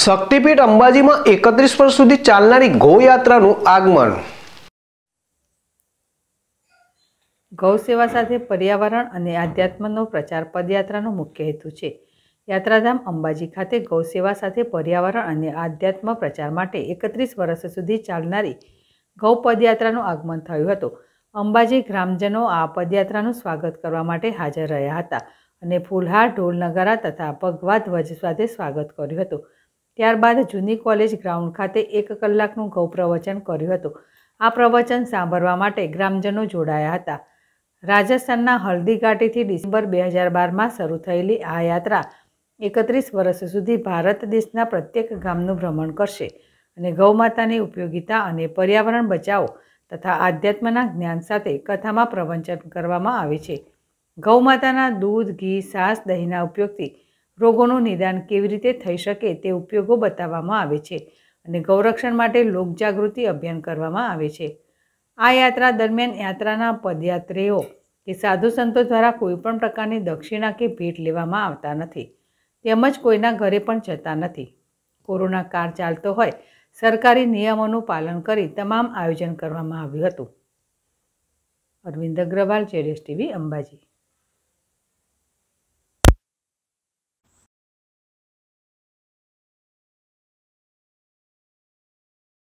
શક્તિપીઠ અંબાજીમાં એકત્રીસ વર્ષ સુધી ચાલનારી ગૌયાત્રાનું આગમન ગૌ સેવા સાથે પર્યાવરણ અને આધ્યાત્મનો પ્રચાર પદયાત્રાનો મુખ્ય હેતુ છે યાત્રાધામ અંબાજી ખાતે ગૌ સેવા સાથે પર્યાવરણ અને આધ્યાત્મ પ્રચાર માટે એકત્રીસ વર્ષ સુધી ચાલનારી ગૌ પદયાત્રાનું આગમન થયું હતું અંબાજી ગ્રામજનો આ પદયાત્રાનું સ્વાગત કરવા માટે હાજર રહ્યા હતા અને ફૂલહાર ઢોલ નગારા તથા ભગવા ધ્વજ સાથે સ્વાગત કર્યું હતું ત્યારબાદ જૂની કોલેજ ગ્રાઉન્ડ ખાતે એક કલાકનું ગૌ પ્રવચન કર્યું હતું આ પ્રવચન સાંભળવા માટે ગ્રામજનો જોડાયા હતા રાજસ્થાનના હલ્દીઘાટીથી ડિસેમ્બર બે હજાર બારમાં શરૂ થયેલી આ યાત્રા એકત્રીસ વર્ષ સુધી ભારત દેશના પ્રત્યેક ગામનું ભ્રમણ કરશે અને ગૌમાતાની ઉપયોગિતા અને પર્યાવરણ બચાવો તથા આધ્યાત્મના જ્ઞાન સાથે કથામાં પ્રવચન કરવામાં આવે છે ગૌમાતાના દૂધ ઘી સાસ દહીંના ઉપયોગથી રોગોનું નિદાન કેવી રીતે થઈ શકે તે ઉપયોગો બતાવવામાં આવે છે અને ગૌરક્ષણ માટે લોકજાગૃતિ અભિયાન કરવામાં આવે છે આ યાત્રા દરમિયાન યાત્રાના પદયાત્રીઓ કે સાધુ સંતો દ્વારા કોઈપણ પ્રકારની દક્ષિણા કે ભેટ લેવામાં આવતા નથી તેમજ કોઈના ઘરે પણ જતા નથી કોરોના કાળ ચાલતો હોય સરકારી નિયમોનું પાલન કરી તમામ આયોજન કરવામાં આવ્યું હતું અરવિંદ અગ્રવાલ જેડેશ ટીવી અંબાજી